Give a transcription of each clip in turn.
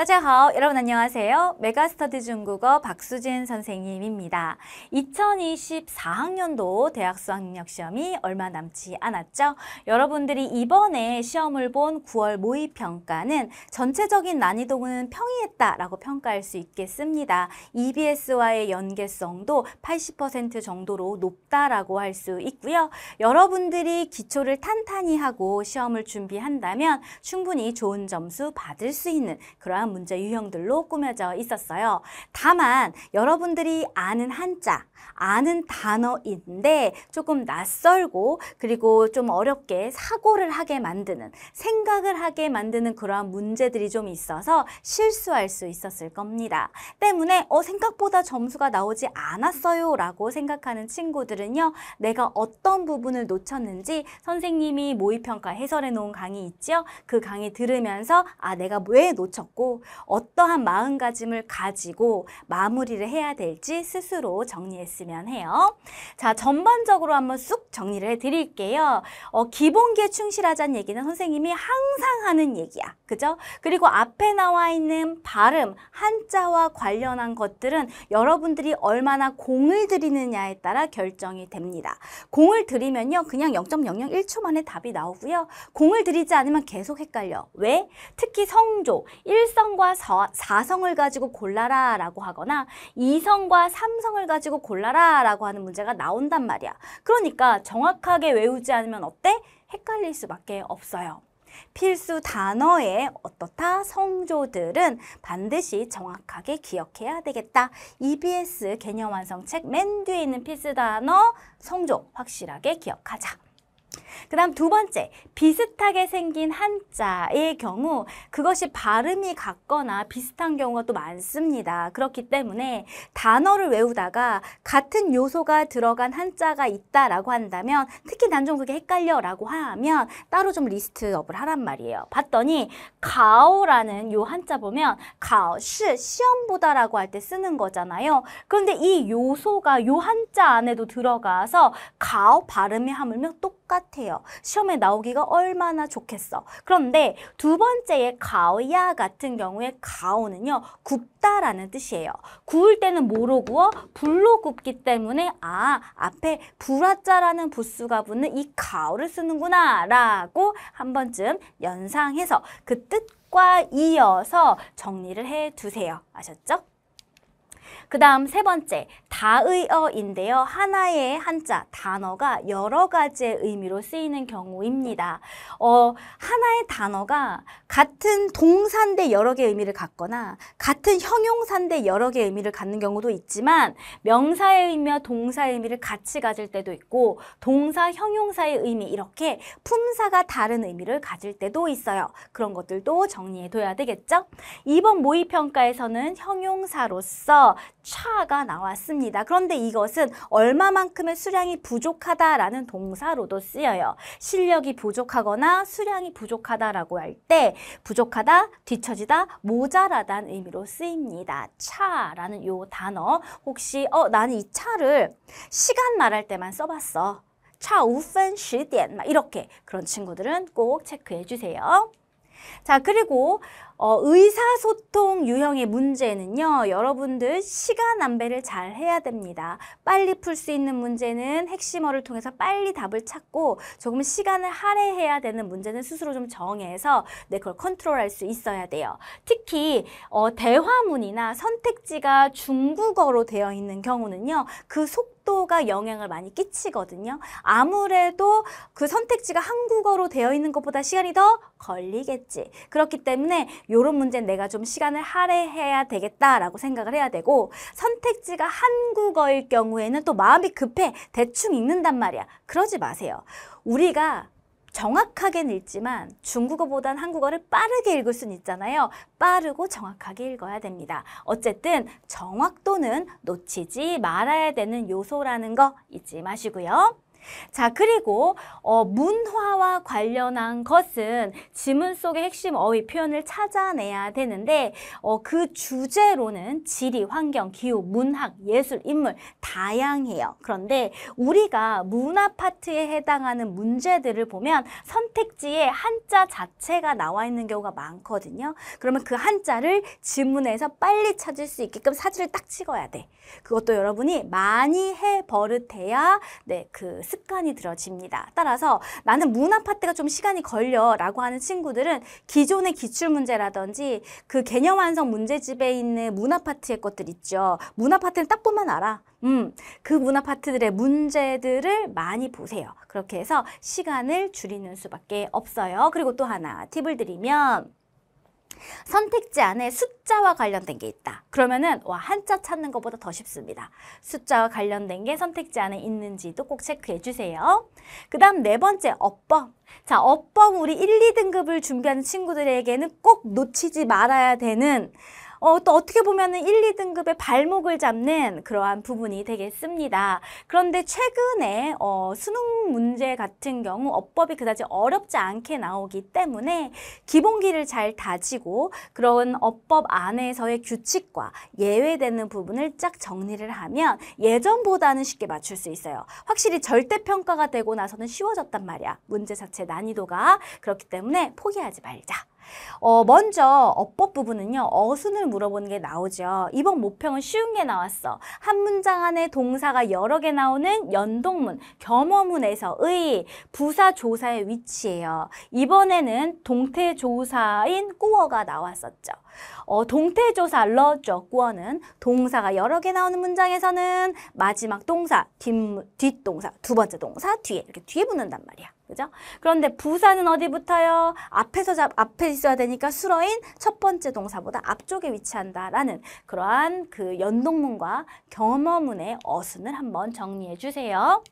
大家好, 여러분 안녕하세요. 메가스터디 중국어 박수진 선생님입니다. 2024학년도 대학 수학력 시험이 얼마 남지 않았죠? 여러분들이 이번에 시험을 본 9월 모의평가는 전체적인 난이도는 평이했다라고 평가할 수 있겠습니다. EBS와의 연계성도 80% 정도로 높다라고 할 수 있고요. 여러분들이 기초를 탄탄히 하고 시험을 준비한다면 충분히 좋은 점수 받을 수 있는 그러한 문제 유형들로 꾸며져 있었어요. 다만 여러분들이 아는 한자, 아는 단어인데 조금 낯설고 그리고 좀 어렵게 사고를 하게 만드는 생각을 하게 만드는 그러한 문제들이 좀 있어서 실수할 수 있었을 겁니다. 때문에 어 생각보다 점수가 나오지 않았어요 라고 생각하는 친구들은요 내가 어떤 부분을 놓쳤는지 선생님이 모의평가 해설해 놓은 강의 있죠? 그 강의 들으면서 아 내가 왜 놓쳤고 어떠한 마음가짐을 가지고 마무리를 해야 될지 스스로 정리했으면 해요. 자, 전반적으로 한번 쑥 정리를 해드릴게요. 어, 기본기에 충실하자는 얘기는 선생님이 항상 하는 얘기야. 그죠? 그리고 앞에 나와 있는 발음, 한자와 관련한 것들은 여러분들이 얼마나 공을 들이느냐에 따라 결정이 됩니다. 공을 들이면요. 그냥 0.001초 만에 답이 나오고요. 공을 들이지 않으면 계속 헷갈려. 왜? 특히 성조, 일성 1성과 4성을 가지고 골라라 라고 하거나 2성과 3성을 가지고 골라라 라고 하는 문제가 나온단 말이야. 그러니까 정확하게 외우지 않으면 어때? 헷갈릴 수밖에 없어요. 필수 단어의 어떻다 성조들은 반드시 정확하게 기억해야 되겠다. EBS 개념 완성 책 맨 뒤에 있는 필수 단어 성조 확실하게 기억하자. 그 다음 두 번째, 비슷하게 생긴 한자의 경우 그것이 발음이 같거나 비슷한 경우가 또 많습니다. 그렇기 때문에 단어를 외우다가 같은 요소가 들어간 한자가 있다라고 한다면 특히 난종 그게 헷갈려 라고 하면 따로 좀 리스트업을 하란 말이에요. 봤더니 가오라는 요 한자 보면 가오시 시험 보다라고 할 때 쓰는 거잖아요. 그런데 이 요소가 요 한자 안에도 들어가서 가오 발음이 하물며 똑 똑같아요. 시험에 나오기가 얼마나 좋겠어. 그런데 두 번째의 가오야 같은 경우에 가오는요. 굽다라는 뜻이에요. 구울 때는 뭐로 구워? 불로 굽기 때문에 아 앞에 불화자라는 부수가 붙는 이 가오를 쓰는구나 라고 한 번쯤 연상해서 그 뜻과 이어서 정리를 해두세요. 아셨죠? 그 다음 세 번째, 다의어인데요. 하나의 한자, 단어가 여러 가지의 의미로 쓰이는 경우입니다. 어, 하나의 단어가 같은 동사인데 여러 개의 의미를 갖거나 같은 형용사인데 여러 개의 의미를 갖는 경우도 있지만 명사의 의미와 동사의 의미를 같이 가질 때도 있고 동사, 형용사의 의미 이렇게 품사가 다른 의미를 가질 때도 있어요. 그런 것들도 정리해둬야 되겠죠? 이번 모의평가에서는 형용사로서 차가 나왔습니다. 그런데 이것은 얼마만큼의 수량이 부족하다라는 동사로도 쓰여요. 실력이 부족하거나 수량이 부족하다라고 할 때 부족하다, 뒤처지다, 모자라다는 의미로 쓰입니다. 차라는 요 단어 혹시 어 나는 이 차를 시간 말할 때만 써봤어. 차 우펜 10点 이렇게 그런 친구들은 꼭 체크해 주세요. 자 그리고 어, 의사소통 유형의 문제는요, 여러분들 시간 안배를 잘 해야 됩니다. 빨리 풀 수 있는 문제는 핵심어를 통해서 빨리 답을 찾고 조금 시간을 할애해야 되는 문제는 스스로 좀 정해서 내 네, 그걸 컨트롤할 수 있어야 돼요. 특히 어, 대화문이나 선택지가 중국어로 되어 있는 경우는요, 그 속. 속도가 영향을 많이 끼치거든요. 아무래도 그 선택지가 한국어로 되어 있는 것보다 시간이 더 걸리겠지. 그렇기 때문에 이런 문제는 내가 좀 시간을 할애해야 되겠다라고 생각을 해야 되고 선택지가 한국어일 경우에는 또 마음이 급해 대충 읽는단 말이야. 그러지 마세요. 우리가 정확하게는 읽지만 중국어보단 한국어를 빠르게 읽을 수는 있잖아요. 빠르고 정확하게 읽어야 됩니다. 어쨌든 정확도는 놓치지 말아야 되는 요소라는 거 잊지 마시고요. 자, 그리고 어, 문화와 관련한 것은 지문 속의 핵심 어휘 표현을 찾아내야 되는데 어, 그 주제로는 지리, 환경, 기후, 문학, 예술, 인물 다양해요. 그런데 우리가 문화 파트에 해당하는 문제들을 보면 선택지에 한자 자체가 나와 있는 경우가 많거든요. 그러면 그 한자를 지문에서 빨리 찾을 수 있게끔 사진을 딱 찍어야 돼. 그것도 여러분이 많이 해 버릇해야 네, 그 습관이 들어집니다. 따라서 나는 문 아파트가 좀 시간이 걸려 라고 하는 친구들은 기존의 기출문제라든지 그 개념 완성 문제집에 있는 문 아파트의 것들 있죠. 문 아파트는 딱 보면 알아. 음, 그문화파트들의 문제들을 많이 보세요. 그렇게 해서 시간을 줄이는 수밖에 없어요. 그리고 또 하나 팁을 드리면 선택지 안에 숫자와 관련된 게 있다. 그러면은 와 한자 찾는 것보다 더 쉽습니다. 숫자와 관련된 게 선택지 안에 있는지도 꼭 체크해 주세요. 그 다음 네 번째 어법. 자, 어법 우리 1, 2등급을 준비하는 친구들에게는 꼭 놓치지 말아야 되는 어, 또 어떻게 보면 은 1, 2등급의 발목을 잡는 그러한 부분이 되겠습니다. 그런데 최근에 어, 수능 문제 같은 경우 어법이 그다지 어렵지 않게 나오기 때문에 기본기를 잘 다지고 그런 어법 안에서의 규칙과 예외되는 부분을 쫙 정리를 하면 예전보다는 쉽게 맞출 수 있어요. 확실히 절대평가가 되고 나서는 쉬워졌단 말이야. 문제 자체 난이도가. 그렇기 때문에 포기하지 말자. 어, 먼저 어법 부분은요. 어순을 물어보는 게 나오죠. 이번 모평은 쉬운 게 나왔어. 한 문장 안에 동사가 여러 개 나오는 연동문, 겸허문에서의 부사 조사의 위치예요. 이번에는 동태 조사인 꾸어가 나왔었죠. 어, 동태 조사 러죠. 꾸어는 동사가 여러 개 나오는 문장에서는 마지막 동사, 뒷, 뒷동사, 두 번째 동사 뒤에 이렇게 뒤에 붙는단 말이야. 그죠? 그런데 부사는 어디부터요? 앞에서 잡, 앞에 있어야 되니까 수러인 첫 번째 동사보다 앞쪽에 위치한다라는 그러한 그 연동문과 경어문의 어순을 한번 정리해 주세요.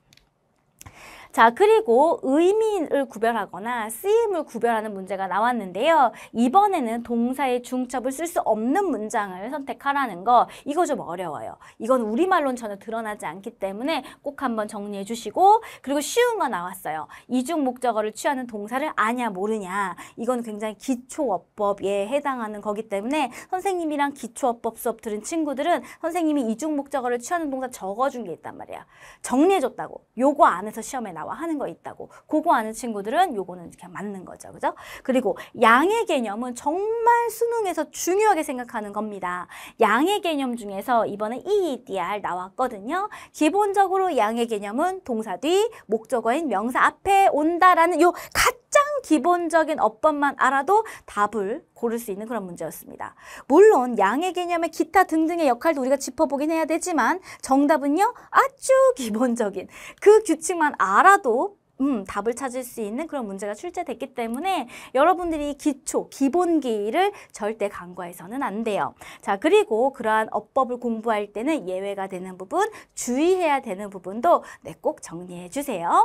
자, 그리고 의미를 구별하거나 쓰임을 구별하는 문제가 나왔는데요. 이번에는 동사의 중첩을 쓸 수 없는 문장을 선택하라는 거 이거 좀 어려워요. 이건 우리말로는 전혀 드러나지 않기 때문에 꼭 한번 정리해 주시고 그리고 쉬운 거 나왔어요. 이중 목적어를 취하는 동사를 아냐 모르냐 이건 굉장히 기초어법에 해당하는 거기 때문에 선생님이랑 기초어법 수업 들은 친구들은 선생님이 이중 목적어를 취하는 동사 적어준 게 있단 말이야. 정리해줬다고. 요거 안에서 시험에 나와 하는 거 있다고. 그거 아는 친구들은 요거는 그냥 맞는 거죠. 그죠? 그리고 양의 개념은 정말 수능에서 중요하게 생각하는 겁니다. 양의 개념 중에서 이번에 EEDR 나왔거든요. 기본적으로 양의 개념은 동사 뒤, 목적어인 명사 앞에 온다라는 요 가짜 기본적인 어법만 알아도 답을 고를 수 있는 그런 문제였습니다. 물론 양의 개념의 기타 등등의 역할도 우리가 짚어보긴 해야 되지만 정답은요. 아주 기본적인 그 규칙만 알아도 음, 답을 찾을 수 있는 그런 문제가 출제됐기 때문에 여러분들이 기초, 기본기를 절대 간과해서는 안 돼요. 자, 그리고 그러한 어법을 공부할 때는 예외가 되는 부분, 주의해야 되는 부분도 네, 꼭 정리해 주세요.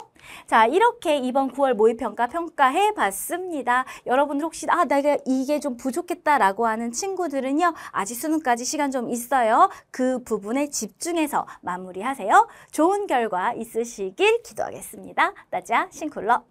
자, 이렇게 이번 9월 모의평가 평가해 봤습니다. 여러분들 혹시 아, 내가 이게 좀 부족했다라고 하는 친구들은요. 아직 수능까지 시간 좀 있어요. 그 부분에 집중해서 마무리하세요. 좋은 결과 있으시길 기도하겠습니다. 大家辛苦了。